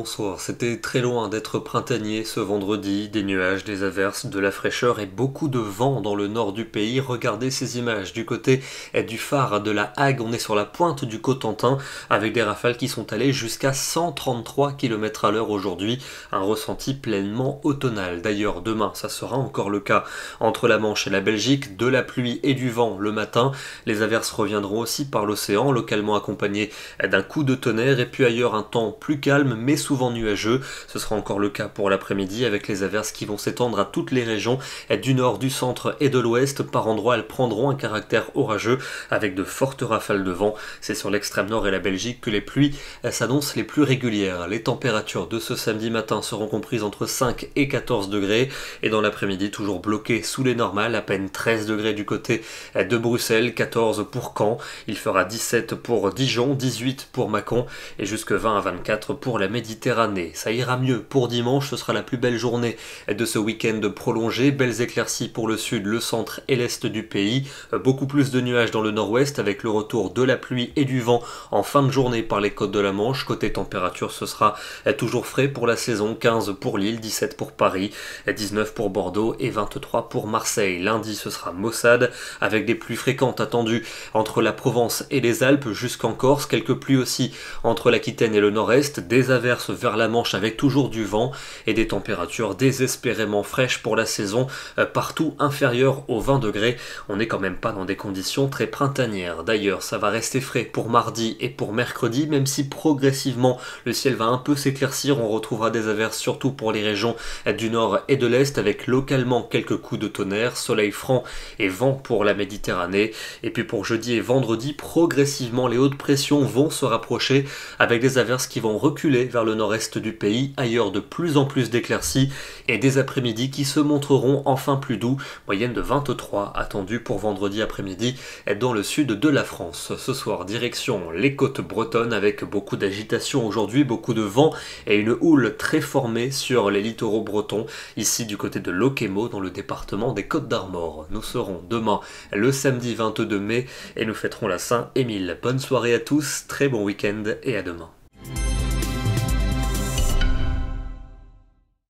bonsoir. C'était très loin d'être printanier ce vendredi, des nuages, des averses, de la fraîcheur et beaucoup de vent dans le nord du pays. Regardez ces images du côté du phare de la Hague, on est sur la pointe du Cotentin avec des rafales qui sont allées jusqu'à 133 km à l'heure aujourd'hui, un ressenti pleinement automnal. D'ailleurs, demain, ça sera encore le cas. Entre la Manche et la Belgique, de la pluie et du vent le matin, les averses reviendront aussi par l'océan, localement accompagnées d'un coup de tonnerre et puis ailleurs un temps plus calme mais sous souvent nuageux. Ce sera encore le cas pour l'après-midi avec les averses qui vont s'étendre à toutes les régions du nord, du centre et de l'ouest. Par endroits, elles prendront un caractère orageux avec de fortes rafales de vent. C'est sur l'extrême nord et la Belgique que les pluies euh, s'annoncent les plus régulières. Les températures de ce samedi matin seront comprises entre 5 et 14 degrés et dans l'après-midi toujours bloquées sous les normales, à peine 13 degrés du côté euh, de Bruxelles, 14 pour Caen, il fera 17 pour Dijon, 18 pour Mâcon et jusque 20 à 24 pour la Méditerranée. Ça ira mieux pour dimanche, ce sera la plus belle journée de ce week-end prolongé. Belles éclaircies pour le sud, le centre et l'est du pays. Euh, beaucoup plus de nuages dans le nord-ouest avec le retour de la pluie et du vent en fin de journée par les côtes de la Manche. Côté température, ce sera euh, toujours frais pour la saison. 15 pour Lille, 17 pour Paris, 19 euh, pour Bordeaux et 23 pour Marseille. Lundi, ce sera Maussade avec des pluies fréquentes attendues entre la Provence et les Alpes jusqu'en Corse. Quelques pluies aussi entre l'Aquitaine et le nord-est. Des averses vers la Manche avec toujours du vent et des températures désespérément fraîches pour la saison, euh, partout inférieures aux 20 degrés. On n'est quand même pas dans des conditions très printanières. D'ailleurs, ça va rester frais pour mardi et pour mercredi, même si progressivement le ciel va un peu s'éclaircir. On retrouvera des averses surtout pour les régions du nord et de l'est avec localement quelques coups de tonnerre, soleil franc et vent pour la Méditerranée. Et puis pour jeudi et vendredi, progressivement les hautes pressions vont se rapprocher avec des averses qui vont reculer vers le nord nord-est du pays, ailleurs de plus en plus d'éclaircies et des après-midi qui se montreront enfin plus doux, moyenne de 23 attendue pour vendredi après-midi dans le sud de la France. Ce soir, direction les côtes bretonnes avec beaucoup d'agitation aujourd'hui, beaucoup de vent et une houle très formée sur les littoraux bretons, ici du côté de Loquemo dans le département des Côtes d'Armor. Nous serons demain le samedi 22 mai et nous fêterons la Saint-Émile. Bonne soirée à tous, très bon week-end et à demain.